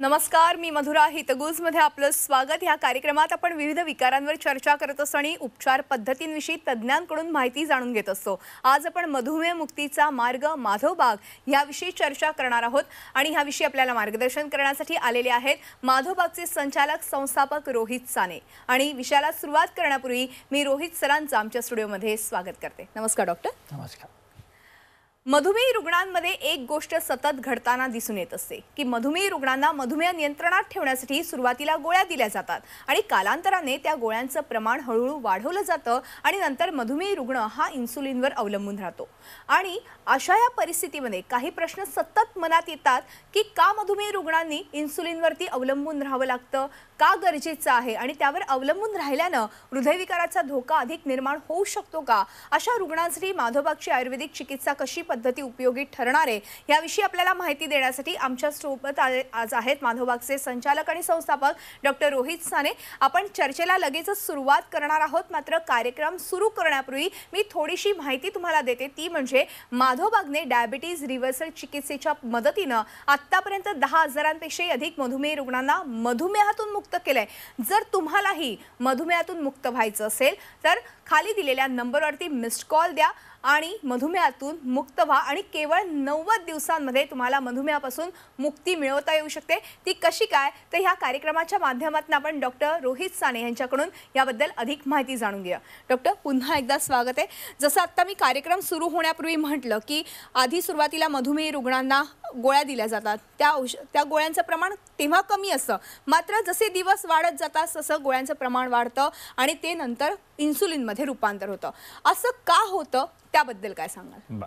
नमस्कार मी मधुरा हितगुजमध्ये आपलं स्वागत या कार्यक्रमात आपण विविध विकारांवर चर्चा करत असतो आणि उपचार पद्धतींविषयी तज्ज्ञांकडून माहिती जाणून घेत असतो आज आपण मधुमेह मुक्तीचा मार्ग माधव याविषयी चर्चा करणार आहोत आणि ह्याविषयी आपल्याला मार्गदर्शन करण्यासाठी आलेले आहेत माधवबागचे संचालक संस्थापक रोहित साने आणि विषयाला सुरुवात करण्यापूर्वी मी रोहित सरांचं आमच्या स्टुडिओमध्ये स्वागत करते नमस्कार डॉक्टर नमस्कार मधुमेही रुग्णांमध्ये एक गोष्ट सतत घडताना दिसून येत असते की मधुमेही रुग्णांना मधुमेह नियंत्रणात ठेवण्यासाठी सुरुवातीला गोळ्या दिल्या जातात आणि कालांतराने त्या गोळ्यांचं प्रमाण हळूहळू वाढवलं जातं आणि नंतर मधुमेही रुग्ण हा इन्सुलिनवर अवलंबून राहतो आणि अशा या परिस्थितीमध्ये काही प्रश्न सतत मनात येतात की का मधुमेही रुग्णांनी इन्सुलिनवरती अवलंबून राहावं लागतं का गरजेचं आहे आणि त्यावर अवलंबून राहिल्यानं हृदयविकाराचा धोका अधिक निर्माण होऊ शकतो का अशा रुग्णांसाठी माधोबागची आयुर्वेदिक चिकित्सा कशी पद्धती उपयोगी ठरणार आहे याविषयी आपल्याला माहिती देण्यासाठी आमच्या सोबत आज आहेत माधोबागचे संचालक आणि संस्थापक डॉक्टर रोहित साने आपण चर्चेला लगेचच सुरुवात करणार आहोत मात्र कार्यक्रम सुरू करण्यापूर्वी मी थोडीशी माहिती तुम्हाला देते ती म्हणजे माधोबागने डायबिटीज रिव्हर्सल चिकित्सेच्या मदतीनं आत्तापर्यंत दहा हजारांपेक्षाही अधिक मधुमेह रुग्णांना मधुमेहातून मुक्त मुक्त केलं जर तुम्हालाही मधुमेहातून मुक्त व्हायचं असेल तर खाली दिलेल्या नंबरवरती मिस्ड कॉल द्या आणि मधुमेहातून मुक्त व्हा आणि केवळ नव्वद दिवसांमध्ये तुम्हाला मधुमेहापासून मुक्ती मिळवता येऊ शकते ती कशी काय तर ह्या कार्यक्रमाच्या माध्यमातून आपण डॉक्टर रोहित साने यांच्याकडून याबद्दल अधिक माहिती जाणून घ्या डॉक्टर पुन्हा एकदा स्वागत आहे जसं आत्ता मी कार्यक्रम सुरू होण्यापूर्वी म्हटलं की आधी सुरुवातीला मधुमेह रुग्णांना गोळ्या दिल्या जातात त्या औष त्या गोळ्यांचं प्रमाण तेव्हा कमी असतं मात्र जसे दिवस वाढत जातात तसं गोळ्यांचं प्रमाण वाढतं आणि ते नंतर इन्सुलिनमध्ये रूपांतर होतं असं का होतं त्याबद्दल काय सांगाल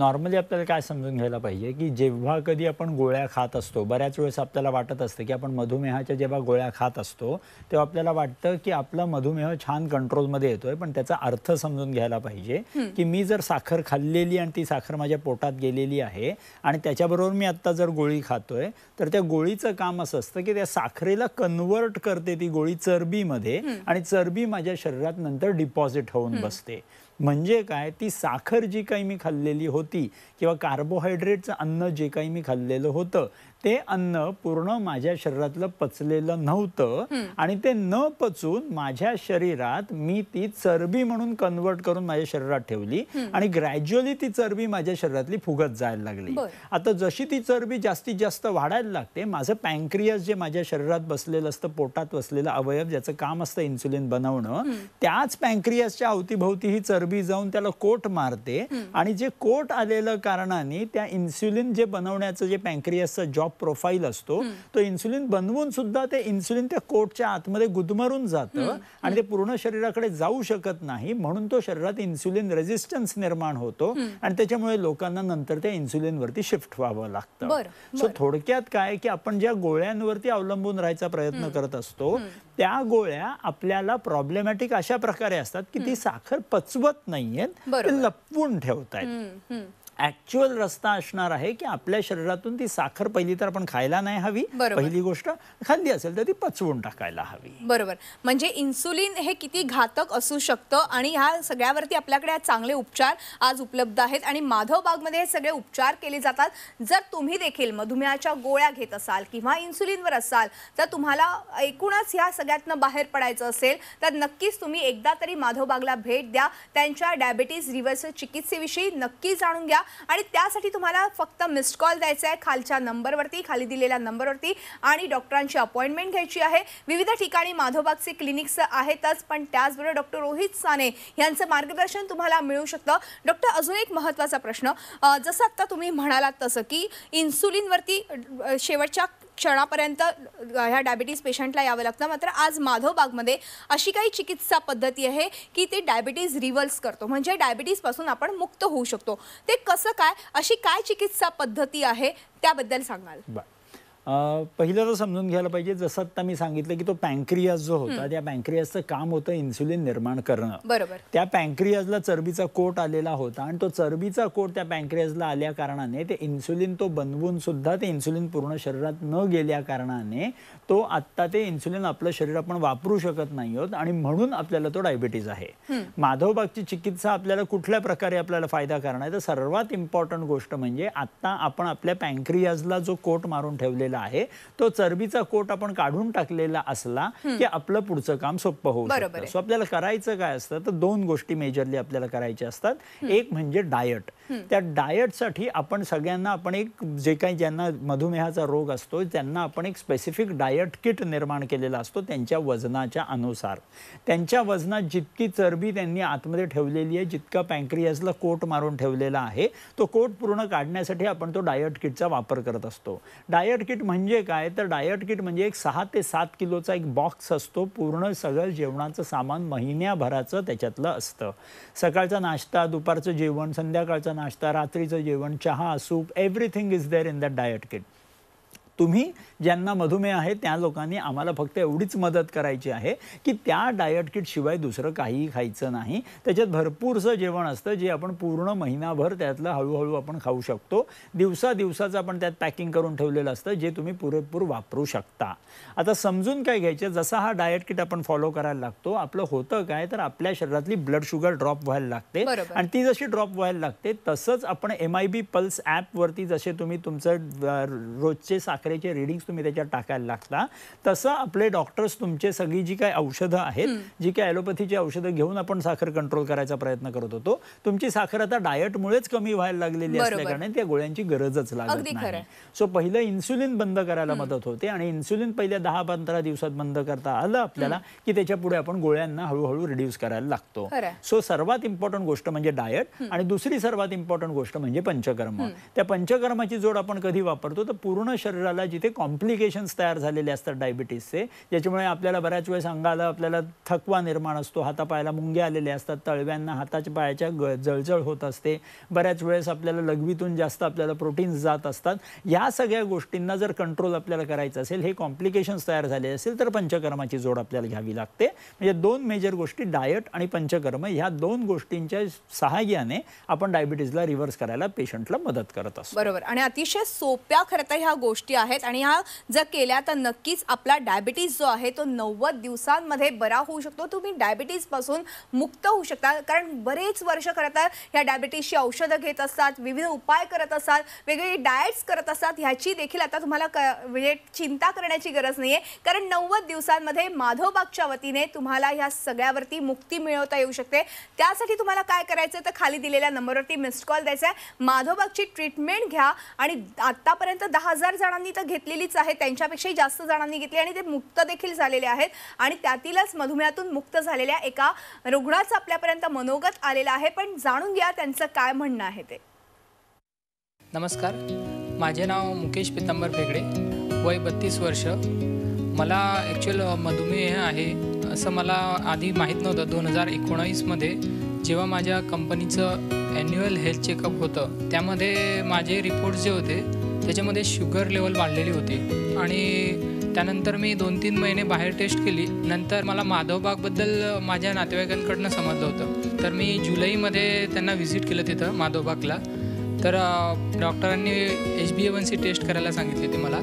नॉर्मली आपल्याला काय समजून घ्यायला पाहिजे की जेव्हा कधी आपण गोळ्या खात असतो बऱ्याच वेळेस आपल्याला वाटत असतं की आपण मधुमेहाच्या जेव्हा गोळ्या खात असतो तेव्हा आपल्याला वाटतं की आपला मधुमेह छान कंट्रोलमध्ये येतोय पण त्याचा अर्थ समजून घ्यायला पाहिजे की मी जर साखर खाल्लेली आणि ती साखर माझ्या पोटात गेलेली आहे आणि त्याच्याबरोबर मी आत्ता जर गोळी खातोय तर त्या गोळीचं काम असं असतं की त्या साखरेला कन्वर्ट करते ती गोळी चरबीमध्ये आणि चरबी माझ्या शरीरात नंतर डिपॉझिट होऊन बसते म्हणजे काय ती साखर जी काही मी खाल्लेली होती किंवा कार्बोहायड्रेटचं अन्न जे काही मी खाल्लेलं होतं ते अन्न पूर्ण माझ्या शरीरातलं पचलेलं नव्हतं आणि ते न पचून माझ्या शरीरात मी ती चरबी म्हणून कन्वर्ट करून माझ्या शरीरात ठेवली आणि ग्रॅज्युअली ती चरबी माझ्या शरीरातली फुगत जायला लागली आता जशी ती चरबी जास्तीत जास्त वाढायला लागते माझं पँक्रियस जे माझ्या शरीरात बसलेलं असतं पोटात बसलेलं अवयव ज्याचं काम असतं इन्सुलिन बनवणं त्याच पँक्रियसच्या अवतीभोवती ही चरबी जाऊन त्याला कोट मारते आणि जे कोट आलेलं कारणाने त्या इन्सुलिन जे बनवण्याचं जे पँक्रियसचं जॉब प्रोफाईल असतो तो इन्सुलिन बनवून सुद्धा ते इन्सुलिन त्या कोटच्या आतमध्ये गुदमरून जातं आणि ते पूर्ण शरीराकडे जाऊ शकत नाही म्हणून तो शरीरात इन्सुलिन रेझिस्टन्स निर्माण होतो आणि त्याच्यामुळे लोकांना नंतर त्या इन्सुलिनवरती शिफ्ट व्हावं लागतं सो थोडक्यात काय की आपण ज्या गोळ्यांवरती अवलंबून राहायचा प्रयत्न करत असतो त्या गोळ्या आपल्याला प्रॉब्लेमॅटिक अशा प्रकारे असतात की ती साखर पचवत नाहीयेत ते लपवून ठेवतायत ॲक्च्युअल रस्ता असणार आहे की आपल्या शरीरातून ती साखर पहिली तर आपण खायला नाही हवी पहिली गोष्ट खाल्ली असेल तर ती पचवून टाकायला हवी बरोबर म्हणजे इन्सुलिन हे किती घातक असू शकतं आणि ह्या सगळ्यावरती आपल्याकडे चांगले उपचार आज उपलब्ध आहेत आणि माधव बागमध्ये हे सगळे उपचार केले जातात जर तुम्ही देखील मधुमेहाच्या गोळ्या घेत असाल किंवा इन्सुलिनवर असाल तर तुम्हाला एकूणच ह्या सगळ्यातनं बाहेर पडायचं असेल तर नक्कीच तुम्ही एकदा तरी माधव बागला भेट द्या त्यांच्या डायबिटीज रिव्हर्स चिकित्सेविषयी नक्की जाणून घ्या आणि त्यासाठी तुम्हाला फक्त मिस्ड कॉल द्यायचा आहे खालच्या नंबरवरती खाली दिलेल्या नंबरवरती आणि डॉक्टरांची अपॉइंटमेंट घ्यायची आहे विविध ठिकाणी माधोबागचे क्लिनिक्स आहेतच पण त्याचबरोबर डॉक्टर रोहित साने यांचं मार्गदर्शन तुम्हाला मिळू शकतं डॉक्टर अजून एक महत्त्वाचा प्रश्न जसं आत्ता तुम्ही म्हणालात तसं की इन्सुलिनवरती शेवटच्या क्षणापर्यंत ह्या डायबिटीज पेशंटला यावं लागतं मात्र आज माधवबागमध्ये अशी काही चिकित्सा पद्धती आहे की ते डायबिटीज रिव्हर्स करतो म्हणजे डायबिटीजपासून आपण मुक्त होऊ शकतो ते कसं काय अशी काय चिकित्सा पद्धती आहे त्याबद्दल सांगाल पहिलं तर समजून घ्यायला पाहिजे जसं आता मी सांगितलं की तो पँक्रियाज जो होता त्या पँक्रियाजचं काम होतं इन्सुलिन निर्माण करणं बरोबर त्या पँक्रियाजला चरबीचा कोट आलेला होता आणि तो चरबीचा कोट त्या पँक्रियाजला आल्या कारणाने ते इन्सुलिन तो बनवून सुद्धा ते इन्सुलिन पूर्ण शरीरात न गेल्या कारणाने तो आत्ता ते इन्सुलिन आपलं शरीर आपण वापरू शकत नाही होत आणि म्हणून आपल्याला तो डायबिटीज आहे माधवबागची चिकित्सा आपल्याला कुठल्या प्रकारे आपल्याला फायदा करणार आहे तर सर्वात इम्पॉर्टंट गोष्ट म्हणजे आत्ता आपण आपल्या पँक्रियाजला जो कोट मारून ठेवलेला आहे तो चरबीचा कोट आपण काढून टाकलेला असला की आपलं पुढचं काम सोपं होऊ शकतं सो आपल्याला करायचं काय असतं तर दोन गोष्टी मेजरली आपल्याला करायच्या असतात एक म्हणजे डायट त्या डायटसाठी आपण सगळ्यांना आपण एक जे काही ज्यांना मधुमेहाचा रोग असतो त्यांना आपण एक स्पेसिफिक डायट किट निर्माण केलेला असतो त्यांच्या वजनाच्या अनुसार त्यांच्या वजनात जितकी चरबी त्यांनी आतमध्ये ठेवलेली आहे जितका पँक्रियासला कोट मारून ठेवलेला आहे तो कोट पूर्ण काढण्यासाठी आपण तो डायट किटचा वापर करत असतो डायट किट किट म्हणजे काय तर डायट किट म्हणजे एक सहा ते सात किलोचा एक बॉक्स असतो पूर्ण सगळं जेवणाचं सामान महिन्याभराचं त्याच्यातलं असतं सकाळचा नाश्ता दुपारचं जेवण संध्याकाळचा नाश्ता रात्रीचं जेवण चहा soup everything is there in that diet kit तुम्ही ज्यांना मधुमेह आहे त्या लोकांनी आम्हाला फक्त एवढीच मदत करायची आहे की त्या डायट किट शिवाय दुसरं काहीही खायचं नाही त्याच्यात भरपूरसं जेवण असतं जे आपण पूर्ण महिनाभर त्यातलं हळूहळू आपण खाऊ शकतो दिवसा दिवसाचं आपण त्यात पॅकिंग करून ठेवलेलं असतं जे तुम्ही पुरेपूर वापरू शकता आता समजून काय घ्यायचं जसा हा डायट किट आपण फॉलो करायला लागतो आपलं होतं काय तर आपल्या शरीरातली ब्लड शुगर ड्रॉप व्हायला लागते आणि ती जशी ड्रॉप व्हायला लागते तसंच आपण एम आय बी पल्स ॲपवरती जसे तुम्ही तुमचं रोजचे साखरे मात्रेचे रिडिंग्स तुम्ही त्याच्यात टाकायला लागता तसं आपले डॉक्टर्स तुमचे सगळी जी काही औषधं आहेत जी काही ॲलोपॅथीची औषधं घेऊन आपण साखर कंट्रोल करायचा प्रयत्न करत होतो तुमची साखर आता डायटमुळेच कमी व्हायला लागलेली असल्याकारणे त्या गोळ्यांची गरजच लागत नाही सो पहिलं इन्सुलिन बंद करायला मदत होते आणि इन्सुलिन पहिल्या दहा पंधरा दिवसात बंद करता आलं आपल्याला की त्याच्या पुढे आपण गोळ्यांना हळूहळू रिड्यूस करायला लागतो सो सर्वात इम्पॉर्टंट गोष्ट म्हणजे डायट आणि दुसरी सर्वात इम्पॉर्टंट गोष्ट म्हणजे पंचकर्म त्या पंचकर्माची जोड आपण कधी वापरतो तर पूर्ण शरीरात शरीराला जिथे कॉम्प्लिकेशन्स तयार झालेले असतात डायबिटीसचे ज्याच्यामुळे आपल्याला बऱ्याच वेळेस अंगाला आपल्याला थकवा निर्माण असतो हातापायाला मुंगे आलेले असतात तळव्यांना हाताच्या पायाच्या ग जळजळ होत असते बऱ्याच वेळेस आपल्याला लघवीतून जास्त आपल्याला प्रोटीन्स जात असतात या सगळ्या गोष्टींना जर कंट्रोल आपल्याला करायचं असेल हे कॉम्प्लिकेशन्स तयार झाले असेल तर पंचकर्माची जोड आपल्याला घ्यावी लागते म्हणजे दोन मेजर गोष्टी डायट आणि पंचकर्म ह्या दोन गोष्टींच्या सहाय्याने आपण डायबिटीजला रिव्हर्स करायला पेशंटला मदत करत असतो बरोबर आणि अतिशय सोप्या खरं तर ह्या गोष्टी आहेत आणि हा जर केल्या तर नक्कीच आपला डायबिटीज जो आहे तो नव्वद दिवसांमध्ये बरा होऊ शकतो तुम्ही पासून मुक्त होऊ शकता कारण बरेच वर्ष करत ह्या डायबिटीजची औषधं घेत असतात विविध उपाय करत असतात वेगवेगळी डायट्स करत असतात ह्याची देखील आता तुम्हाला क म्हणजे चिंता करण्याची गरज नाही आहे कारण नव्वद दिवसांमध्ये माधवबागच्या वतीने तुम्हाला ह्या सगळ्यावरती मुक्ती मिळवता येऊ शकते त्यासाठी तुम्हाला काय करायचं तर खाली दिलेल्या नंबरवरती मिस्ड कॉल द्यायचा आहे माधवबागची ट्रीटमेंट घ्या आणि आत्तापर्यंत दहा हजार जणांनी इथं घेतलेलीच आहे त्यांच्यापेक्षाही जास्त जणांनी घेतली आणि ते मुक्त देखील झालेले आहेत आणि त्यातीलच मधुमेहातून मुक्त झालेल्या एका रुग्णाचं आपल्यापर्यंत मनोगत आलेलं आहे पण जाणून घ्या त्यांचं काय म्हणणं आहे ते नमस्कार माझे नाव मुकेश पितांबर बेगडे वय बत्तीस वर्ष मला ॲक्च्युअल मधुमेह आहे असं मला आधी माहीत नव्हतं दोन हजार एकोणावीसमध्ये जेव्हा माझ्या कंपनीचं ॲन्युअल हेल्थ चेकअप होतं त्यामध्ये माझे रिपोर्ट जे होते त्याच्यामध्ये शुगर लेवल वाढलेली होती आणि त्यानंतर मी दोन तीन महिने बाहेर टेस्ट केली नंतर मला माधवबागबद्दल माझ्या नातेवाईकांकडनं समजलं होतं तर मी जुलैमध्ये त्यांना व्हिजिट केलं तिथं माधवबागला तर डॉक्टरांनी H B A one C test करायला सांगितली होती मला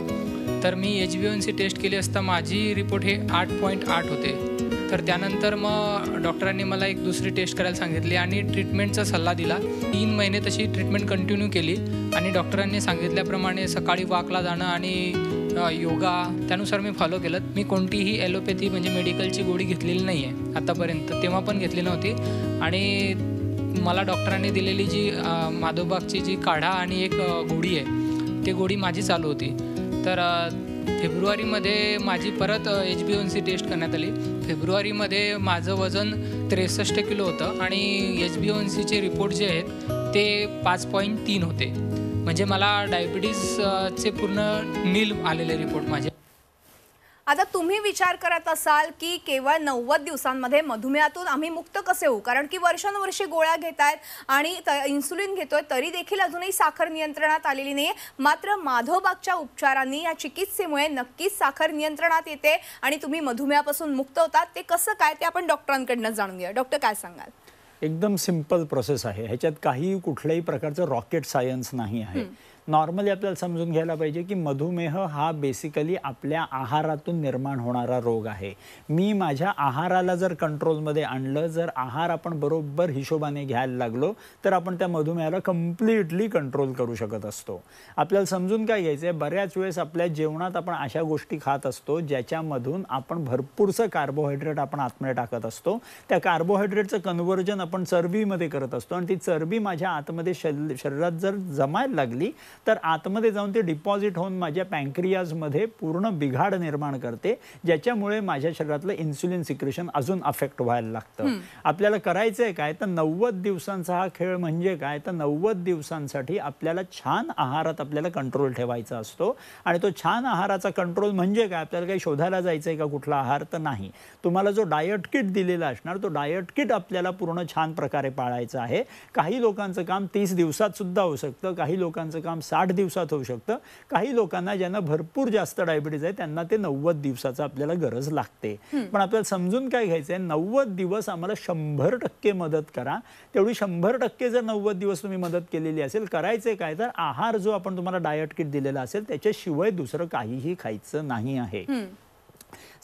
तर मी H B one C test केली असता माझी रिपोर्ट हे आठ पॉईंट आठ होते तर त्यानंतर मग डॉक्टरांनी मला एक दुसरी टेस्ट करायला सांगितली आणि ट्रीटमेंटचा सल्ला दिला तीन महिने तशी ट्रीटमेंट कंटिन्यू केली आणि डॉक्टरांनी सांगितल्याप्रमाणे सकाळी वाकला जाणं आणि योगा त्यानुसार मी फॉलो केलं मी कोणतीही ॲलोपॅथी म्हणजे मेडिकलची गोळी घेतलेली नाही आहे आतापर्यंत तेव्हा पण घेतली नव्हती आणि मला डॉक्टरांनी दिलेली जी माधोबागची जी काढा आणि एक गोळी आहे ती गोळी माझी चालू होती तर फेब्रुवारीमध्ये माझी परत H B N C test करण्यात आली फेब्रुवारीमध्ये माझं वजन त्रेसष्ट किलो होतं आणि एच बी एन सीचे रिपोर्ट जे आहेत ते पाच पॉईंट तीन होते म्हणजे मला डायबिटीजचे पूर्ण नील आलेले रिपोर्ट माझे आता तुम्ही विचार करत असाल की केवळ नव्वद दिवसांमध्ये मधुमेहातून आम्ही मुक्त कसे होऊ कारण की वर्षानुवर्षे गोळ्या घेत आहेत आणि इन्सुलिन घेतोय तरी देखील अजूनही साखर नियंत्रणात आलेली नाही मात्र माधवबागच्या उपचारांनी या चिकित्सेमुळे नक्कीच साखर नियंत्रणात येते आणि तुम्ही मधुमेहापासून मुक्त होतात ते कसं काय ते आपण डॉक्टरांकडनं जाणून घेऊया डॉक्टर काय सांगाल एकदम सिम्पल प्रोसेस आहे ह्याच्यात काही कुठल्याही प्रकारचं रॉकेट सायन्स नाही आहे नॉर्मली आपल्याला समजून घ्यायला पाहिजे की मधुमेह हा बेसिकली आपल्या आहारातून निर्माण होणारा रोग आहे मी माझ्या आहाराला जर कंट्रोलमध्ये आणलं जर आहार आपण बरोबर हिशोबाने घ्यायला लागलो तर आपण त्या मधुमेहाला कम्प्लिटली कंट्रोल करू शकत असतो आपल्याला समजून काय घ्यायचं आहे बऱ्याच वेळेस आपल्या जेवणात आपण अशा गोष्टी खात असतो ज्याच्यामधून आपण भरपूरचं कार्बोहायड्रेट आपण आतमध्ये टाकत असतो त्या कार्बोहायड्रेटचं कन्वर्जन आपण चरबीमध्ये करत असतो आणि ती चरबी माझ्या आतमध्ये शरीरात जर जमायला लागली तर आतमध्ये जाऊन ते डिपॉझिट होऊन माझ्या पँक्रियाजमध्ये पूर्ण बिघाड निर्माण करते ज्याच्यामुळे माझ्या शरीरातलं इन्सुलिन सिक्रेशन अजून अफेक्ट व्हायला लागतं आपल्याला करायचं आहे काय तर नव्वद दिवसांचा हा खेळ म्हणजे काय तर नव्वद दिवसांसाठी आपल्याला छान आहारात आपल्याला कंट्रोल ठेवायचा असतो आणि तो छान आहाराचा कंट्रोल म्हणजे काय आपल्याला काही शोधायला जायचं आहे का कुठला आहार तर नाही तुम्हाला जो डायट किट दिलेला असणार तो डायट किट आपल्याला पूर्ण छान प्रकारे पाळायचा आहे काही लोकांचं काम तीस दिवसात सुद्धा होऊ शकतं काही लोकांचं काम साठ दिवसात होऊ शकतं काही लोकांना ज्यांना भरपूर जास्त डायबिटीज आहे त्यांना ते नव्वद दिवसाचा आपल्याला गरज लागते पण आपल्याला समजून काय घ्यायचं आहे नव्वद दिवस आम्हाला शंभर टक्के मदत करा तेवढी शंभर टक्के जर नव्वद दिवस तुम्ही मदत केलेली असेल करायचं काय तर आहार जो आपण तुम्हाला डायट किट दिलेला असेल त्याच्याशिवाय दुसरं काहीही खायचं नाही आहे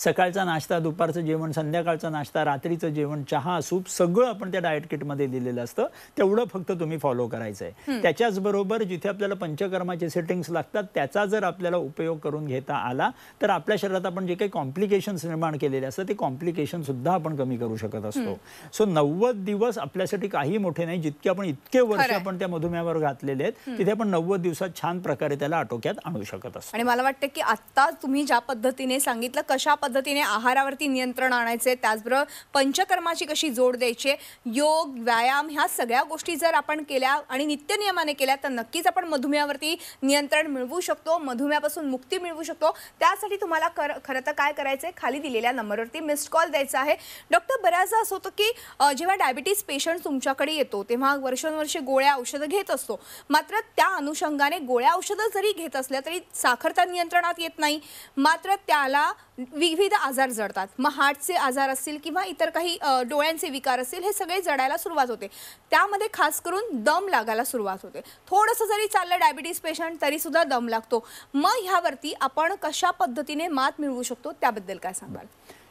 सकाळचा नाश्ता दुपारचं जेवण संध्याकाळचा नाश्ता रात्रीचं जेवण चहा सूप सगळं आपण त्या डाएट किटमध्ये दिलेलं असतं तेवढं फक्त तुम्ही फॉलो करायचं आहे त्याच्याचबरोबर जिथे आपल्याला पंचकर्माचे सेटिंग्स लागतात त्याचा जर आपल्याला उपयोग करून घेता आला तर आपल्या शरीरात आपण जे काही कॉम्प्लिकेशन्स निर्माण केलेले असतात ते कॉम्प्लिकेशन सुद्धा आपण कमी करू शकत असतो सो नव्वद दिवस आपल्यासाठी काही मोठे नाही जितके आपण इतके वर्ष आपण त्या मधुमेहावर घातलेले आहेत तिथे आपण नव्वद दिवसात छान प्रकारे त्याला आटोक्यात आणू शकत असतो आणि मला वाटतं की आता तुम्ही ज्या पद्धतीने सांगितलं कशा पद्धतीने आहारावरती नियंत्रण आणायचे त्याचबरोबर पंचकर्माची कशी जोड द्यायची योग व्यायाम ह्या सगळ्या गोष्टी जर आपण केल्या आणि नियमाने केल्या तर नक्कीच आपण मधुमेहावरती नियंत्रण मिळवू शकतो मधुमेहापासून मुक्ती मिळवू शकतो त्यासाठी तुम्हाला कर खरं तर काय करायचं आहे खाली दिलेल्या नंबरवरती मिस्ड कॉल द्यायचा आहे डॉक्टर बऱ्याचदा असं होतं की जेव्हा डायबिटीज पेशंट तुमच्याकडे येतो तेव्हा वर्षानुवर्षे गोळ्या औषधं घेत असतो मात्र त्या अनुषंगाने गोळ्या औषधं जरी घेत असल्या तरी साखरता नियंत्रणात येत नाही मात्र त्याला विविध आजार जडतात मग हार्टचे आजार असतील किंवा इतर काही डोळ्यांचे विकार असतील हे सगळे जडायला सुरुवात होते त्यामध्ये खास करून दम लागायला सुरुवात होते थोडंसं जरी चाललं डायबिटीज पेशंट तरीसुद्धा दम लागतो मग ह्यावरती आपण कशा पद्धतीने मात मिळवू शकतो त्याबद्दल काय सांगाल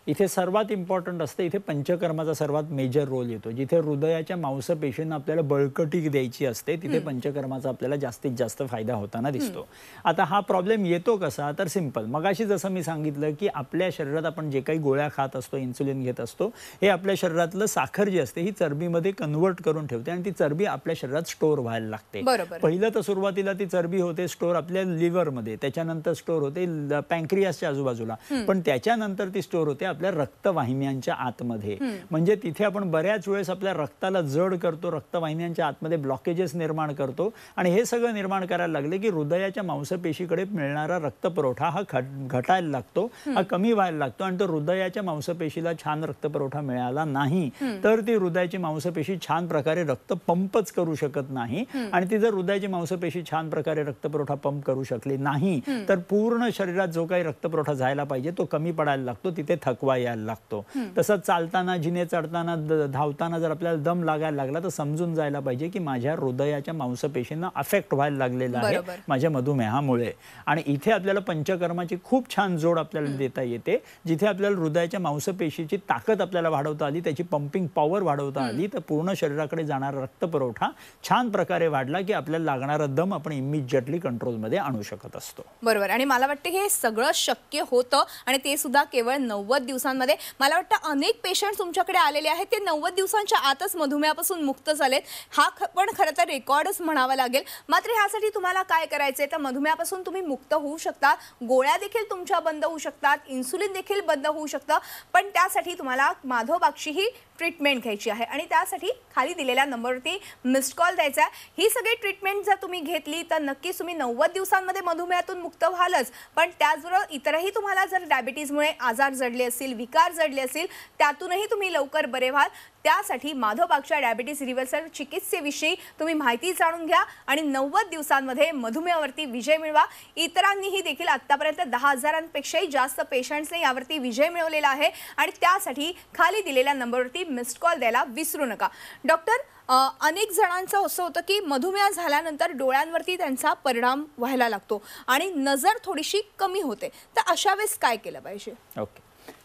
इथे सर्वात इम्पॉर्टंट असतं इथे पंचकर्माचा सर्वात मेजर रोल येतो जिथे हृदयाच्या मांसपेशींना आपल्याला बळकटी द्यायची असते तिथे पंचकर्माचा आपल्याला जास्तीत जास्त फायदा होताना दिसतो आता हा प्रॉब्लेम येतो कसा तर सिंपल मगाशी जसं मी सांगितलं की आपल्या शरीरात आपण जे काही गोळ्या खात असतो इन्सुलिन घेत असतो हे आपल्या शरीरातलं साखर जी असते ही चरबीमध्ये कन्व्हर्ट करून ठेवते आणि ती चरबी आपल्या शरीरात स्टोअर व्हायला लागते पहिलं तर सुरुवातीला ती चरबी होते स्टोर आपल्या लिव्हरमध्ये त्याच्यानंतर स्टोअर होते पँक्रियासच्या आजूबाजूला पण त्याच्यानंतर ती स्टोर होते आपल्या रक्तवाहिन्यांच्या आतमध्ये म्हणजे तिथे आपण बऱ्याच वेळेस आपल्या रक्ताला जड करतो रक्तवाहिन्यांच्या आतमध्ये ब्लॉकेजेस निर्माण करतो आणि हे सगळं निर्माण करायला लागले की हृदयाच्या मांसपेशीकडे मिळणारा रक्तपुरवठा हा घटायला लागतो हा कमी व्हायला लागतो आणि तो हृदयाच्या मांसपेशीला छान रक्तपुरवठा मिळाला नाही तर ती हृदयाची मांसपेशी छान प्रकारे रक्त पंपच करू शकत नाही आणि ती जर हृदयाची मांसपेशी छान प्रकारे रक्तपुरवठा पंप करू शकली नाही तर पूर्ण शरीरात जो काही रक्तपुरवठा जायला पाहिजे तो कमी पडायला लागतो तिथे थकवा थकवा यायला लागतो तसं चालताना जिने चढताना धावताना जर आपल्याला दम लागायला लागला तर समजून जायला पाहिजे की माझ्या हृदयाच्या मांसपेशींना अफेक्ट व्हायला लागलेला आहे माझ्या मधुमेहामुळे आणि इथे आपल्याला पंचकर्माची खूप छान जोड आपल्याला देता येते जिथे आपल्याला हृदयाच्या मांसपेशीची ताकद आपल्याला वाढवता आली त्याची पंपिंग पॉवर वाढवता आली तर पूर्ण शरीराकडे जाणारा रक्त पुरवठा छान प्रकारे वाढला की आपल्याला लागणारा दम आपण इमिजिएटली मध्ये आणू शकत असतो बरोबर आणि मला वाटतं हे सगळं शक्य होतं आणि ते सुद्धा केवळ नव्वद दिवसांमध्ये मला वाटतं अनेक पेशंट तुमच्याकडे आलेले आहेत ते नव्वद दिवसांच्या आतच मधुमेहापासून मुक्त झालेत हा पण खरं तर रेकॉर्डच म्हणावा लागेल मात्र ह्यासाठी तुम्हाला काय करायचंय तर मधुमेहापासून तुम्ही मुक्त होऊ शकता गोळ्या देखील तुमच्या बंद होऊ शकतात इन्सुलिन देखील बंद होऊ शकतं पण त्यासाठी तुम्हाला माधव ही ट्रीटमेंट घ्यायची आहे आणि त्यासाठी खाली दिलेल्या नंबरवरती मिस्ड कॉल द्यायचा आहे ही सगळी ट्रीटमेंट जर तुम्ही घेतली तर नक्कीच तुम्ही नव्वद दिवसांमध्ये मधुमेहातून मुक्त व्हालच पण त्याचबरोबर इतरही तुम्हाला जर डायबिटीजमुळे आजार जडले असतील विकार जडले असतील त्यातूनही तुम्ही लवकर बरे व्हाल त्यासाठी माधवबागच्या डायबिटीस रिव्हर्सल चिकित्सेविषयी तुम्ही माहिती जाणून घ्या आणि नव्वद दिवसांमध्ये मधुमेहावरती विजय मिळवा इतरांनीही देखील आत्तापर्यंत दहा हजारांपेक्षाही जास्त पेशंट्सने यावरती विजय मिळवलेला आहे आणि त्यासाठी खाली दिलेल्या नंबरवरती मिस्ड कॉल द्यायला विसरू नका डॉक्टर अनेक जणांचं असं होतं की मधुमेह झाल्यानंतर डोळ्यांवरती त्यांचा परिणाम व्हायला लागतो आणि नजर थोडीशी कमी होते तर अशा वेळेस काय केलं पाहिजे ओके okay.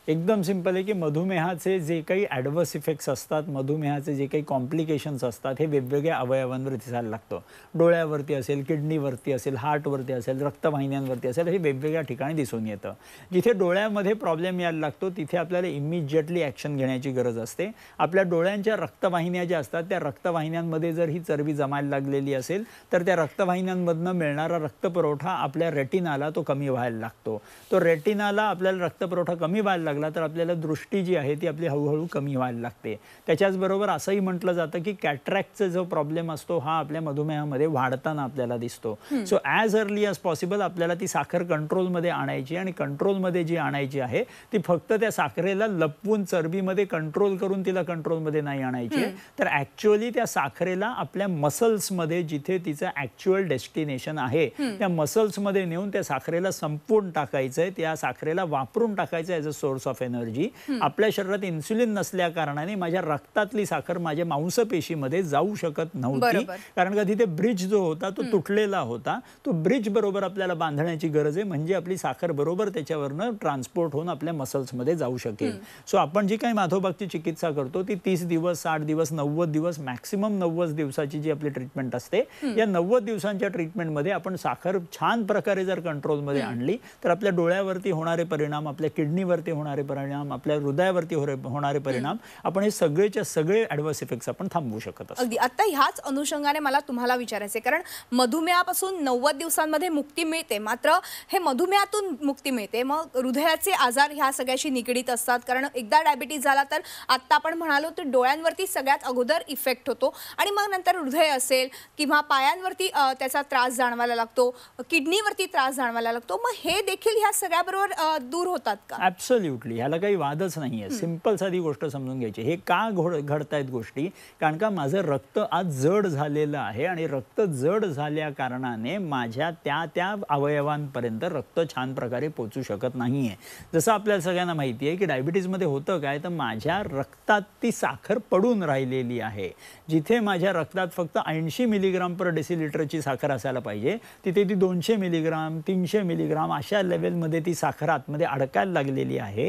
एकदम सिम्पल आहे की मधुमेहाचे जे काही ॲडवर्स इफेक्ट्स असतात मधुमेहाचे जे काही कॉम्प्लिकेशन्स असतात हे वेगवेगळ्या अवयवांवर दिसायला लागतं डोळ्यावरती असेल किडनीवरती असेल हार्टवरती असेल रक्तवाहिन्यांवरती असेल हे वेगवेगळ्या ठिकाणी दिसून येतं जिथे डोळ्यामध्ये प्रॉब्लेम यायला लागतो तिथे आपल्याला इमिजिएटली ॲक्शन घेण्याची गरज असते आपल्या डोळ्यांच्या रक्तवाहिन्या ज्या असतात त्या रक्तवाहिन्यांमध्ये जर ही चरबी जमायला लागलेली असेल तर त्या रक्तवाहिन्यांमधनं मिळणारा रक्तपुरवठा आपल्या रेटिनाला तो कमी व्हायला लागतो तो रेटिनाला आपल्याला रक्तपुरवठा कमी व्हायला लागतो लागला तर आपल्याला दृष्टी जी आहे ती आपली हळूहळू कमी व्हायला लागते त्याच्याचबरोबर असंही म्हटलं जातं की कॅट्रॅक्टचा जो प्रॉब्लेम असतो हा आपल्या मधुमेहामध्ये वाढताना आपल्याला दिसतो so as early as possible आपल्याला ती साखर कंट्रोलमध्ये आणायची आणि कंट्रोलमध्ये जी आणायची आहे ती फक्त त्या साखरेला लपवून चरबीमध्ये कंट्रोल करून तिला कंट्रोलमध्ये नाही आणायची तर ॲक्च्युअली त्या साखरेला आपल्या मसल्समध्ये जिथे तिचं ॲक्च्युअल डेस्टिनेशन आहे त्या मसल्समध्ये नेऊन त्या साखरेला संपवून टाकायचं आहे त्या साखरेला वापरून टाकायचं as a source of energy आपल्या शरीरात इन्सुलिन नसल्या कारणाने माझ्या रक्तातली साखर माझ्या मांसपेशीमध्ये जाऊ शकत नव्हती कारण का तिथे ब्रिज जो होता तो तुटलेला होता तो ब्रिज बरोबर आपल्याला बांधण्याची गरज आहे म्हणजे आपली साखर बरोबर त्याच्यावरनं ट्रान्सपोर्ट होऊन आपल्या मसल्समध्ये जाऊ शकेल सो आपण जी काही माधोबागची चिकित्सा करतो ती तीस दिवस साठ दिवस नव्वद दिवस मॅक्सिमम नव्वद दिवसाची जी आपली ट्रीटमेंट असते या नव्वद दिवसांच्या ट्रीटमेंटमध्ये आपण साखर छान प्रकारे जर कंट्रोलमध्ये आणली तर आपल्या डोळ्यावरती होणारे परिणाम आपल्या किडनीवरती होणारे होणारे परिणाम आपल्या हृदयावरती होणारे परिणाम आपण हे सगळेच्या सगळे ॲडव्हर्स इफेक्ट्स आपण थांबवू शकत अगदी आता ह्याच अनुषंगाने मला तुम्हाला विचारायचे कारण मधुमेहापासून नव्वद दिवसांमध्ये मुक्ती मिळते मात्र हे मधुमेहातून मुक्ती मिळते मग हृदयाचे आजार ह्या सगळ्याशी निगडीत असतात कारण एकदा डायबिटीस झाला तर आता आपण म्हणालो तर डोळ्यांवरती सगळ्यात अगोदर इफेक्ट होतो आणि मग नंतर हृदय असेल किंवा पायांवरती त्याचा त्रास जाणवायला लागतो किडनीवरती त्रास जाणवायला लागतो मग हे देखील ह्या सगळ्याबरोबर दूर होतात का ॲब्सोल्युट सुटली ह्याला काही वादच नाही आहे सिम्पल साधी गोष्ट समजून घ्यायची हे का घोड घडत गोष्टी कारण का माझं रक्त आज जड झालेलं आहे आणि रक्त जड झाल्या कारणाने माझ्या त्या त्या अवयवांपर्यंत रक्त छान प्रकारे पोचू शकत नाही आहे जसं आपल्याला सगळ्यांना माहिती आहे की डायबिटीजमध्ये होतं काय तर माझ्या रक्तात ती साखर पडून राहिलेली आहे जिथे माझ्या रक्तात फक्त ऐंशी मिलीग्राम पर डेसिलिटरची साखर असायला पाहिजे तिथे ती दोनशे मिलीग्राम तीनशे मिलीग्राम अशा लेवलमध्ये ती साखर आतमध्ये अडकायला लागलेली आहे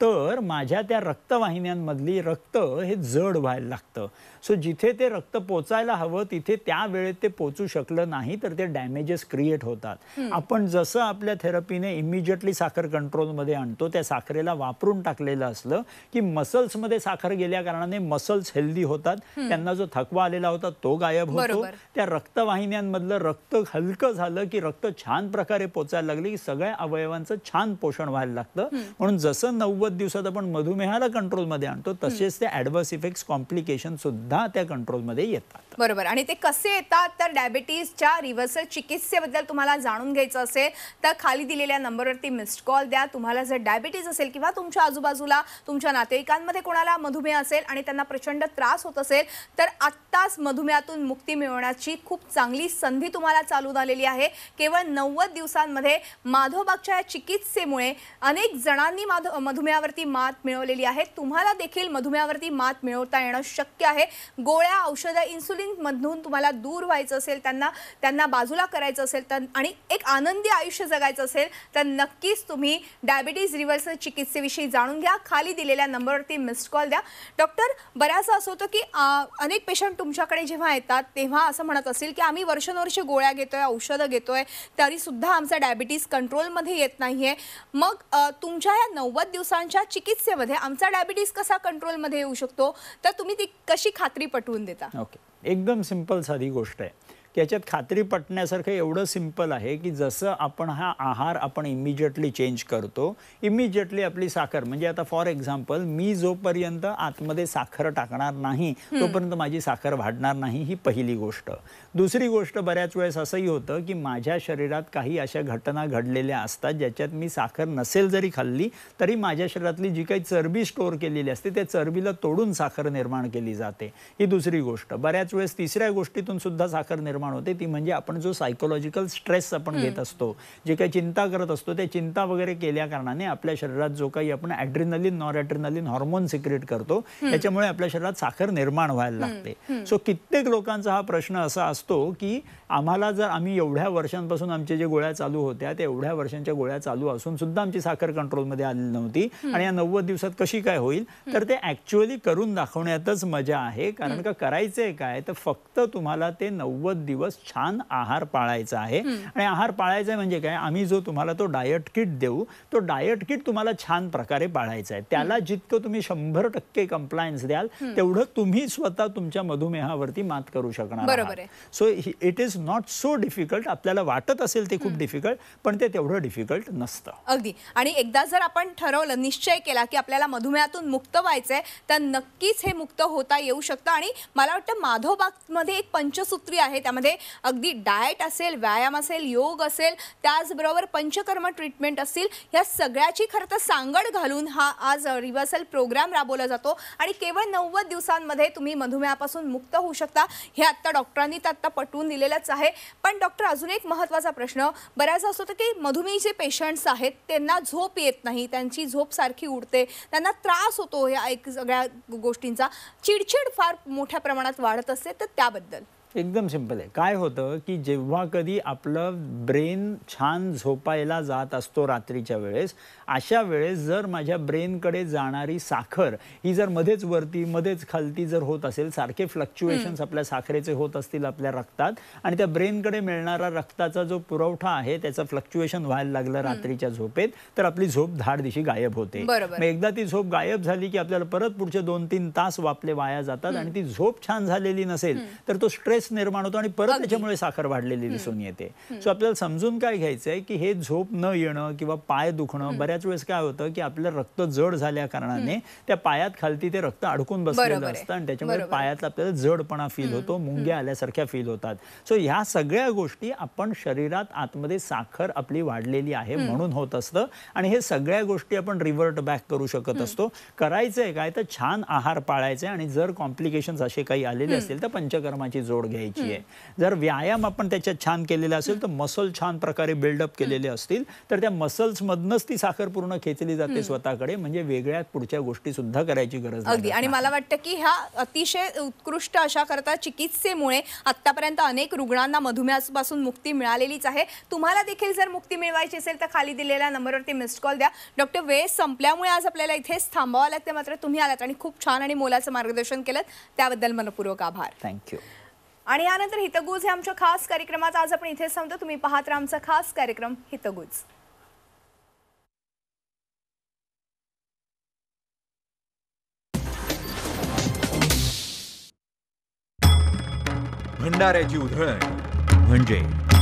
तर माझ्या त्या रक्तवाहिन्यांमधली रक्त हे जड व्हायला लागतं सो जिथे ते रक्त पोचायला हवं तिथे त्या वेळेत ते पोचू शकलं नाही तर ते डॅमेजेस क्रिएट होतात आपण जसं आपल्या थेरपीने इमिजिएटली साखर कंट्रोलमध्ये आणतो त्या साखरेला वापरून टाकलेलं असलं की मसल्समध्ये साखर गेल्या कारणाने मसल्स हेल्दी होतात त्यांना जो थकवा आलेला होता तो गायब होतो त्या रक्तवाहिन्यांमधलं रक्त हलकं झालं की रक्त छान प्रकारे पोचायला लागले की सगळ्या अवयवांचं छान पोषण व्हायला लागतं म्हणून जसं नव्वद नव्वद दिवसात आपण मधुमेहाला कंट्रोलमध्ये आणतो तसेच ते ऍडव्हर्स इफेक्ट कॉम्प्लिकेशन सुद्धा त्या कंट्रोलमध्ये येतात बरोबर आणि ते कसे येतात तर डायबिटीजच्या रिव्हर्सल चिकित्सेबद्दल तुम्हाला जाणून घ्यायचं असेल तर खाली दिलेल्या नंबरवरती मिस्ड कॉल द्या तुम्हाला जर डायबिटीज असेल किंवा तुमच्या आजूबाजूला तुमच्या नातेवाईकांमध्ये कोणाला मधुमेह असेल आणि त्यांना प्रचंड त्रास होत असेल तर आत्ताच मधुमेहातून मुक्ती मिळवण्याची खूप चांगली संधी तुम्हाला चालू झालेली आहे केवळ नव्वद दिवसांमध्ये माधोबागच्या या चिकित्सेमुळे अनेक जणांनी माधो मधुमेह मधुमेहावरती मात मिळवलेली आहे तुम्हाला देखील मधुमेहावरती मात मिळवता येणं शक्य आहे गोळ्या औषधं इन्सुलिनमधून तुम्हाला दूर व्हायचं असेल त्यांना त्यांना बाजूला करायचं असेल तर आणि एक आनंदी आयुष्य जगायचं असेल तर नक्कीच तुम्ही डायबिटीज रिव्हर्सल चिकित्सेविषयी जाणून घ्या खाली दिलेल्या नंबरवरती मिस्ड कॉल द्या डॉक्टर बऱ्याच असं होतं की अनेक पेशंट तुमच्याकडे जेव्हा येतात तेव्हा असं म्हणत असेल की आम्ही वर्षानुवर्ष गोळ्या घेतोय औषधं घेतोय तरीसुद्धा आमचा डायबिटीज कंट्रोलमध्ये येत नाही आहे मग तुमच्या या नव्वद दिवसांत लोकांच्या चिकित्सेमध्ये आमचा डायबिटीस कसा कंट्रोलमध्ये येऊ शकतो तर तुम्ही ती कशी खात्री पटवून देता ओके एकदम सिंपल साधी गोष्ट आहे याच्यात खात्री पटण्यासारखं एवढं सिम्पल आहे की जसं आपण हा आहार आपण इमिजिएटली चेंज करतो इमिजिएटली आपली साखर म्हणजे आता फॉर एक्झाम्पल मी जोपर्यंत आतमध्ये साखर टाकणार नाही तोपर्यंत माझी साखर वाढणार नाही ही पहिली गोष्ट दुसरी गोष्ट बऱ्याच वेळेस असंही होतं की माझ्या शरीरात काही अशा घटना घडलेल्या असतात ज्याच्यात मी साखर नसेल जरी खाल्ली तरी माझ्या शरीरातली जी काही चरबी स्टोअर केलेली असते त्या चरबीला तोडून साखर निर्माण केली जाते ही दुसरी गोष्ट बऱ्याच वेळेस तिसऱ्या गोष्टीतून सुद्धा साखर निर्माण निर्माण होते ती म्हणजे आपण जो सायकोलॉजिकल स्ट्रेस आपण घेत असतो जे काही चिंता करत असतो त्या चिंता वगैरे केल्या कारणाने आपल्या शरीरात जो काही आपण adrenaline noradrenaline hormone secrete करतो त्याच्यामुळे आपल्या शरीरात साखर निर्माण व्हायला लागते सो कित्येक लोकांचा हा प्रश्न असा असतो की आम्हाला जर आम्ही एवढ्या वर्षांपासून आमच्या जे गोळ्या चालू होत्या त्या एवढ्या वर्षांच्या गोळ्या चालू असून सुद्धा आमची साखर कंट्रोलमध्ये आलेली नव्हती आणि या नव्वद दिवसात कशी काय होईल तर ते ऍक्च्युअली करून दाखवण्यातच मजा आहे कारण का करायचंय काय तर फक्त तुम्हाला ते नव्वद दिवस दिवस छान आहार पाळायचा आहे आणि आहार पाळायचा म्हणजे काय आम्ही जो तुम्हाला तो डायट किट देऊ तो डायट किट तुम्हाला छान प्रकारे पाळायचा आहे त्याला जितकं तुम्ही शंभर टक्के कंप्लायन्स द्याल तेवढं तुम्ही स्वतः तुमच्या मधुमेहावरती मात करू शकणार so it is not so difficult आपल्याला वाटत असेल ते खूप डिफिकल्ट पण ते तेवढं डिफिकल्ट नसतं अगदी आणि एकदा जर आपण ठरवलं निश्चय केला की आपल्याला मधुमेहातून मुक्त व्हायचंय तर नक्कीच हे मुक्त होता येऊ शकतं आणि मला वाटतं माधवबाग मध्ये एक पंचसूत्री आहे त्यामध्ये अगदी डाएट असेल व्यायाम असेल योग असेल त्याचबरोबर पंचकर्म ट्रीटमेंट असतील ह्या सगळ्याची खरं तर सांगड घालून हा आज रिव्हर्सल प्रोग्राम राबवला जातो आणि केवळ नव्वद दिवसांमध्ये तुम्ही मधुमेहापासून मुक्त होऊ शकता हे आत्ता डॉक्टरांनी तर आत्ता पटवून दिलेलंच आहे पण डॉक्टर अजून एक महत्त्वाचा प्रश्न बऱ्याचदा होतं की मधुमेह जे पेशंट्स आहेत त्यांना झोप येत नाही त्यांची झोप सारखी उडते त्यांना त्रास होतो ह्या एक सगळ्या गोष्टींचा चिडचिड फार मोठ्या प्रमाणात वाढत असते तर त्याबद्दल एकदम सिंपल आहे काय होतं की जेव्हा कधी आपलं ब्रेन छान झोपायला जात असतो रात्रीच्या वेळेस अशा वेळेस जर माझ्या ब्रेनकडे जाणारी साखर ही जर मध्येच वरती मध्येच खालती जर होत असेल सारखे फ्लक्च्युएशन्स आपल्या साखरेचे होत असतील आपल्या रक्तात आणि त्या ब्रेनकडे मिळणारा रक्ताचा जो पुरवठा आहे त्याचं फ्लक्च्युएशन व्हायला लागलं रात्रीच्या झोपेत तर आपली झोप धाड दिशी गायब होते मग एकदा ती झोप गायब झाली की आपल्याला परत पुढचे दोन तीन तास वापले वाया जातात आणि ती झोप छान झालेली नसेल तर तो स्ट्रेस निर्माण होतो आणि परत त्याच्यामुळे साखर वाढलेली दिसून येते सो आपल्याला समजून काय घ्यायचं आहे की हे झोप न येणं किंवा पाय दुखणं बऱ्याच वेळेस काय होतं की आपलं रक्त जड झाल्या कारणाने त्या पायात खालती ते रक्त अडकून बसलेलं असतं आणि त्याच्यामुळे पायात आपल्याला जडपणा फील होतो मुंग्या आल्यासारख्या फील होतात सो ह्या सगळ्या गोष्टी आपण शरीरात आतमध्ये साखर आपली वाढलेली आहे म्हणून होत असतं आणि हे सगळ्या गोष्टी आपण रिव्हर्ट बॅक करू शकत असतो करायचंय काय तर छान आहार पाळायचा आणि जर कॉम्प्लिकेशन असे काही आलेले असतील तर पंचकर्माची जोड घ्यायची आहे जर व्यायाम आपण त्याच्यात छान केलेला असेल तर मसल छान प्रकारे बिल्डअप केलेले असतील तर त्या मसल्समधनच ती साखर पूर्ण खेचली जाते स्वतःकडे म्हणजे वेगळ्या पुढच्या गोष्टी सुद्धा करायची गरज अगदी आणि मला वाटतं की ह्या अतिशय उत्कृष्ट अशा करता चिकित्सेमुळे आतापर्यंत अनेक रुग्णांना मधुमेहापासून मुक्ती मिळालेलीच आहे तुम्हाला देखील जर मुक्ती मिळवायची असेल तर खाली दिलेल्या नंबरवरती मिस्ड कॉल द्या डॉक्टर वेळ संपल्यामुळे आज आपल्याला इथेच थांबावं लागते मात्र तुम्ही आलात आणि खूप छान आणि मोलाचं मार्गदर्शन केलं त्याबद्दल मनपूर्वक आभार थँक्यू आणि यानंतर हितगुज हे आमच्या खास कार्यक्रमात आज आपण इथेच थांबतो तुम्ही पाहत राहा आमचा खास कार्यक्रम हितगुज भंडाऱ्याची उधळण म्हणजे